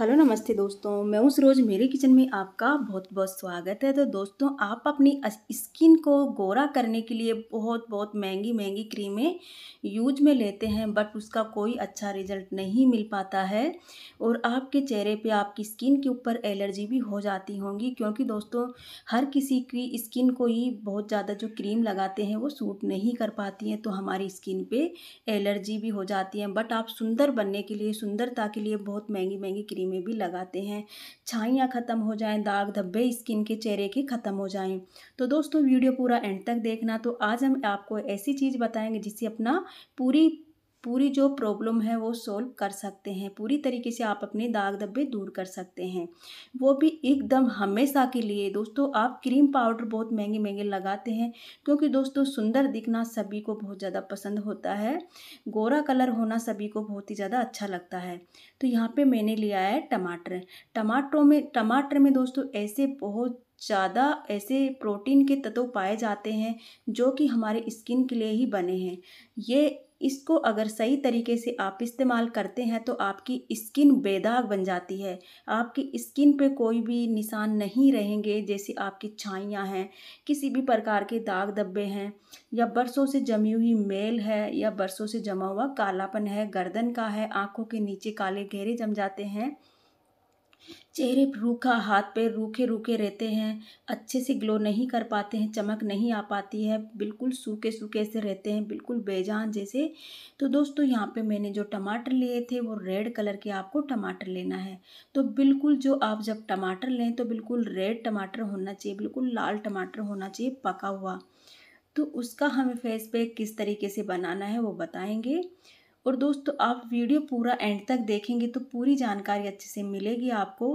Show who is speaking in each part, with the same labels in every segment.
Speaker 1: hello नमस्ते दोस्तों मैं उस रोज़ मेरे किचन में आपका बहुत बहुत स्वागत है तो दोस्तों आप अपनी स्किन को गोरा करने के लिए बहुत बहुत महंगी महंगी क्रीमें यूज में लेते हैं बट उसका कोई अच्छा रिजल्ट नहीं मिल पाता है और आपके चेहरे पे आपकी स्किन के ऊपर एलर्जी भी हो जाती होंगी क्योंकि दोस्तों हर किसी की स्किन को ही बहुत ज़्यादा जो क्रीम लगाते हैं वो सूट नहीं कर पाती हैं तो हमारी स्किन पर एलर्जी भी हो जाती है बट आप सुंदर बनने के लिए सुंदरता के लिए बहुत महंगी महंगी क्रीम में भी लगाते हैं छाइयाँ ख़त्म हो जाएं दाग धब्बे स्किन के चेहरे के ख़त्म हो जाएं तो दोस्तों वीडियो पूरा एंड तक देखना तो आज हम आपको ऐसी चीज़ बताएंगे जिससे अपना पूरी पूरी जो प्रॉब्लम है वो सॉल्व कर सकते हैं पूरी तरीके से आप अपने दाग धब्बे दूर कर सकते हैं वो भी एकदम हमेशा के लिए दोस्तों आप क्रीम पाउडर बहुत महंगे महंगे लगाते हैं क्योंकि दोस्तों सुंदर दिखना सभी को बहुत ज़्यादा पसंद होता है गोरा कलर होना सभी को बहुत ही ज़्यादा अच्छा लगता है तो यहाँ पर मैंने लिया है टमाटर टमाटरों में टमाटर में दोस्तों ऐसे बहुत ज़्यादा ऐसे प्रोटीन के तत्व पाए जाते हैं जो कि हमारे स्किन के लिए ही बने हैं ये इसको अगर सही तरीके से आप इस्तेमाल करते हैं तो आपकी स्किन बेदाग बन जाती है आपकी स्किन पे कोई भी निशान नहीं रहेंगे जैसे आपकी छाइयाँ हैं किसी भी प्रकार के दाग धब्बे हैं या बरसों से जमी हुई मेल है या बरसों से जमा हुआ कालापन है गर्दन का है आँखों के नीचे काले घेरे जम जाते हैं चेहरे रूखा हाथ पैर रूखे रूखे रहते हैं अच्छे से ग्लो नहीं कर पाते हैं चमक नहीं आ पाती है बिल्कुल सूखे सूखे से रहते हैं बिल्कुल बेजान जैसे तो दोस्तों यहाँ पे मैंने जो टमाटर लिए थे वो रेड कलर के आपको टमाटर लेना है तो बिल्कुल जो आप जब टमाटर लें तो बिल्कुल रेड टमाटर होना चाहिए बिल्कुल लाल टमाटर होना चाहिए पका हुआ तो उसका हमें फेस पे किस तरीके से बनाना है वो बताएंगे और दोस्तों आप वीडियो पूरा एंड तक देखेंगे तो पूरी जानकारी अच्छे से मिलेगी आपको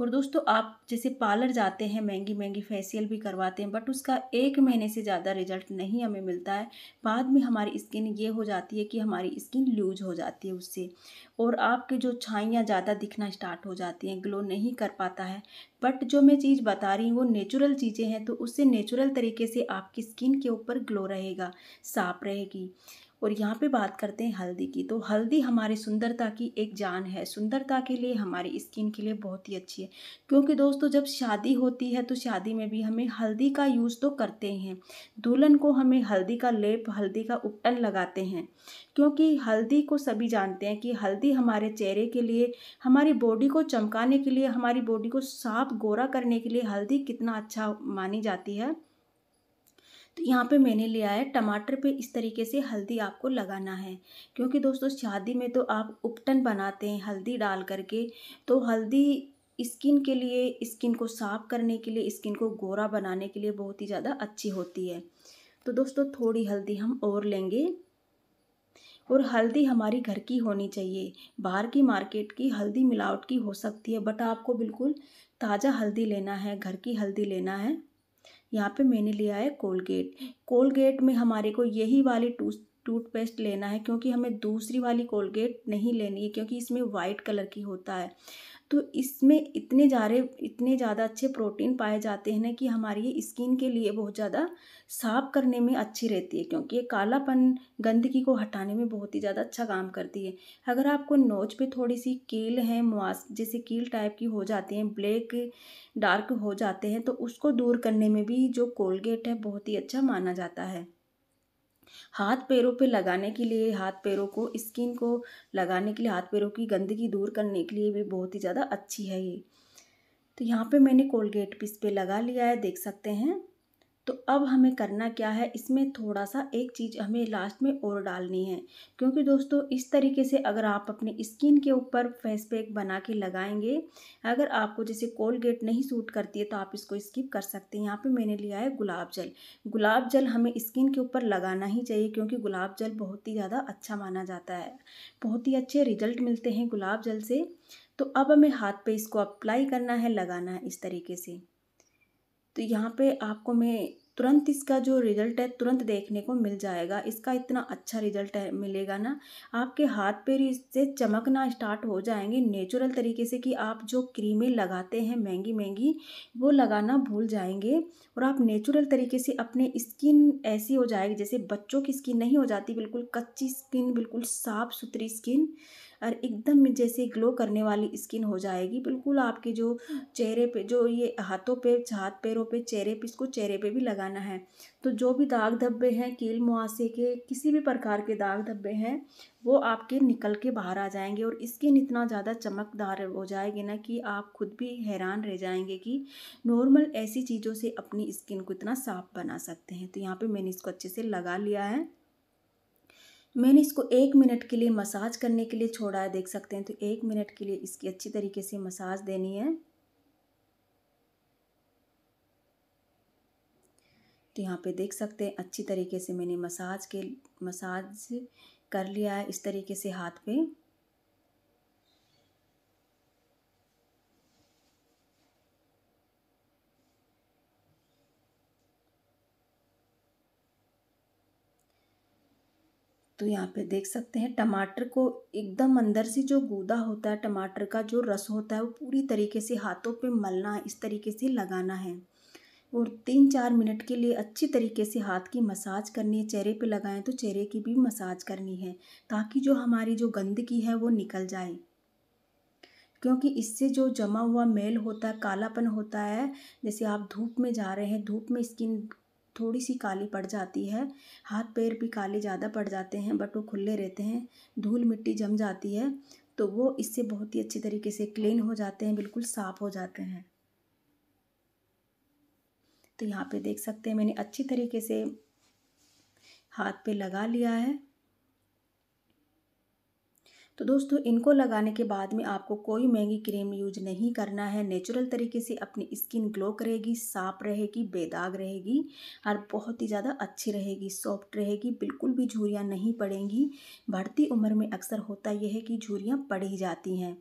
Speaker 1: और दोस्तों आप जैसे पार्लर जाते हैं महंगी महंगी फेसियल भी करवाते हैं बट उसका एक महीने से ज़्यादा रिजल्ट नहीं हमें मिलता है बाद में हमारी स्किन ये हो जाती है कि हमारी स्किन लूज हो जाती है उससे और आपके जो छाइयाँ ज़्यादा दिखना स्टार्ट हो जाती हैं ग्लो नहीं कर पाता है बट जो मैं चीज़ बता रही हूँ वो नेचुरल चीज़ें हैं तो उससे नेचुरल तरीके से आपकी स्किन के ऊपर ग्लो रहेगा साफ रहेगी और यहाँ पे बात करते हैं हल्दी की तो हल्दी हमारे सुंदरता की एक जान है सुंदरता के लिए हमारी स्किन के लिए बहुत ही अच्छी है क्योंकि दोस्तों जब शादी होती है तो शादी में भी हमें हल्दी का यूज़ तो करते हैं दुल्हन को हमें हल्दी का लेप हल्दी का उपटन लगाते हैं क्योंकि हल्दी को सभी जानते हैं कि हल्दी हमारे चेहरे के लिए हमारी बॉडी को चमकाने के लिए हमारी बॉडी को साफ गोरा करने के लिए हल्दी कितना अच्छा मानी जाती है तो यहाँ पे मैंने लिया है टमाटर पे इस तरीके से हल्दी आपको लगाना है क्योंकि दोस्तों शादी में तो आप उपटन बनाते हैं हल्दी डाल करके तो हल्दी स्किन के लिए स्किन को साफ करने के लिए स्किन को गोरा बनाने के लिए बहुत ही ज़्यादा अच्छी होती है तो दोस्तों थोड़ी हल्दी हम और लेंगे और हल्दी हमारी घर की होनी चाहिए बाहर की मार्केट की हल्दी मिलावट की हो सकती है बट आपको बिल्कुल ताज़ा हल्दी लेना है घर की हल्दी लेना है यहाँ पे मैंने लिया है कोलगेट कोलगेट में हमारे को यही वाली टूथ टूथपेस्ट लेना है क्योंकि हमें दूसरी वाली कोलगेट नहीं लेनी है क्योंकि इसमें वाइट कलर की होता है तो इसमें इतने ज़्यादा इतने ज़्यादा अच्छे प्रोटीन पाए जाते हैं ना कि हमारी स्किन के लिए बहुत ज़्यादा साफ करने में अच्छी रहती है क्योंकि ये कालापन गंदगी को हटाने में बहुत ही ज़्यादा अच्छा काम करती है अगर आपको नोच पे थोड़ी सी कील है मुआस जैसे कील टाइप की हो जाती हैं ब्लैक डार्क हो जाते हैं तो उसको दूर करने में भी जो कोलगेट है बहुत ही अच्छा माना जाता है हाथ पैरों पे लगाने के लिए हाथ पैरों को स्किन को लगाने के लिए हाथ पैरों की गंदगी दूर करने के लिए भी बहुत ही ज़्यादा अच्छी है ये तो यहाँ पे मैंने कोलगेट पीस पे लगा लिया है देख सकते हैं तो अब हमें करना क्या है इसमें थोड़ा सा एक चीज़ हमें लास्ट में और डालनी है क्योंकि दोस्तों इस तरीके से अगर आप अपने स्किन के ऊपर फेस पैक बना के लगाएंगे अगर आपको जैसे कोलगेट नहीं सूट करती है तो आप इसको स्किप कर सकते हैं यहाँ पर मैंने लिया है गुलाब जल गुलाब जल हमें स्किन के ऊपर लगाना ही चाहिए क्योंकि गुलाब जल बहुत ही ज़्यादा अच्छा माना जाता है बहुत ही अच्छे रिजल्ट मिलते हैं गुलाब जल से तो अब हमें हाथ पे इसको अप्लाई करना है लगाना है इस तरीके से तो यहाँ पे आपको मैं तुरंत इसका जो रिज़ल्ट है तुरंत देखने को मिल जाएगा इसका इतना अच्छा रिज़ल्ट है मिलेगा ना आपके हाथ पैर इससे चमकना स्टार्ट हो जाएंगे नेचुरल तरीके से कि आप जो क्रीमें लगाते हैं महंगी महंगी वो लगाना भूल जाएंगे और आप नेचुरल तरीके से अपने स्किन ऐसी हो जाएगी जैसे बच्चों की स्किन नहीं हो जाती बिल्कुल कच्ची स्किन बिल्कुल साफ़ सुथरी स्किन और एकदम जैसे ग्लो करने वाली स्किन हो जाएगी बिल्कुल आपके जो चेहरे पे जो ये हाथों पे हाथ पैरों पे चेहरे पे इसको चेहरे पे भी लगाना है तो जो भी दाग धब्बे हैं कील मुआसे के किसी भी प्रकार के दाग धब्बे हैं वो आपके निकल के बाहर आ जाएंगे और स्किन इतना ज़्यादा चमकदार हो जाएगी ना कि आप खुद भी हैरान रह जाएंगे कि नॉर्मल ऐसी चीज़ों से अपनी स्किन को इतना साफ बना सकते हैं तो यहाँ पे मैंने इसको अच्छे से लगा लिया है मैंने इसको एक मिनट के लिए मसाज करने के लिए छोड़ा है देख सकते हैं तो एक मिनट के लिए इसकी अच्छी तरीके से मसाज देनी है तो यहाँ पे देख सकते हैं अच्छी तरीके से मैंने मसाज के मसाज कर लिया है इस तरीके से हाथ पे तो यहाँ पे देख सकते हैं टमाटर को एकदम अंदर से जो गूदा होता है टमाटर का जो रस होता है वो पूरी तरीके से हाथों पे मलना है इस तरीके से लगाना है और तीन चार मिनट के लिए अच्छी तरीके से हाथ की मसाज करनी है चेहरे पे लगाएं तो चेहरे की भी मसाज करनी है ताकि जो हमारी जो गंदगी है वो निकल जाए क्योंकि इससे जो जमा हुआ मेल होता है कालापन होता है जैसे आप धूप में जा रहे हैं धूप में स्किन थोड़ी सी काली पड़ जाती है हाथ पैर भी काले ज़्यादा पड़ जाते हैं बट वो खुले रहते हैं धूल मिट्टी जम जाती है तो वो इससे बहुत ही अच्छी तरीके से क्लीन हो जाते हैं बिल्कुल साफ़ हो जाते हैं तो यहाँ पे देख सकते हैं मैंने अच्छी तरीके से हाथ पे लगा लिया है तो दोस्तों इनको लगाने के बाद में आपको कोई महंगी क्रीम यूज नहीं करना है नेचुरल तरीके से अपनी स्किन ग्लो करेगी साफ रहेगी बेदाग रहेगी और बहुत ही ज़्यादा अच्छी रहेगी सॉफ्ट रहेगी बिल्कुल भी झूरियाँ नहीं पड़ेंगी बढ़ती उम्र में अक्सर होता यह है कि झूरियाँ पड़ ही जाती हैं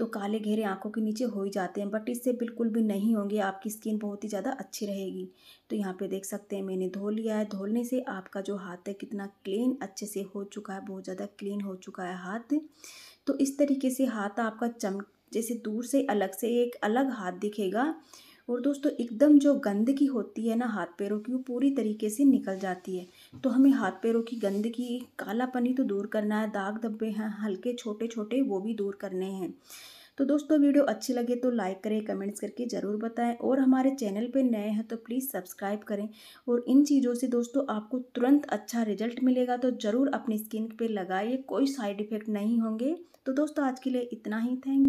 Speaker 1: तो काले घेरे आंखों के नीचे हो ही जाते हैं बट इससे बिल्कुल भी नहीं होंगे आपकी स्किन बहुत ही ज़्यादा अच्छी रहेगी तो यहाँ पे देख सकते हैं मैंने धो लिया है धोने से आपका जो हाथ है कितना क्लीन अच्छे से हो चुका है बहुत ज़्यादा क्लीन हो चुका है हाथ तो इस तरीके से हाथ आपका चम जैसे दूर से अलग से एक अलग हाथ दिखेगा और दोस्तों एकदम जो गंदगी होती है ना हाथ पैरों की वो पूरी तरीके से निकल जाती है तो हमें हाथ पैरों की गंदगी कालापनी तो दूर करना है दाग धब्बे हैं हल्के छोटे छोटे वो भी दूर करने हैं तो दोस्तों वीडियो अच्छी लगे तो लाइक करें कमेंट्स करके ज़रूर बताएं और हमारे चैनल पे नए हैं तो प्लीज़ सब्सक्राइब करें और इन चीज़ों से दोस्तों आपको तुरंत अच्छा रिजल्ट मिलेगा तो ज़रूर अपनी स्किन पे लगाइए कोई साइड इफ़ेक्ट नहीं होंगे तो दोस्तों आज के लिए इतना ही थैंक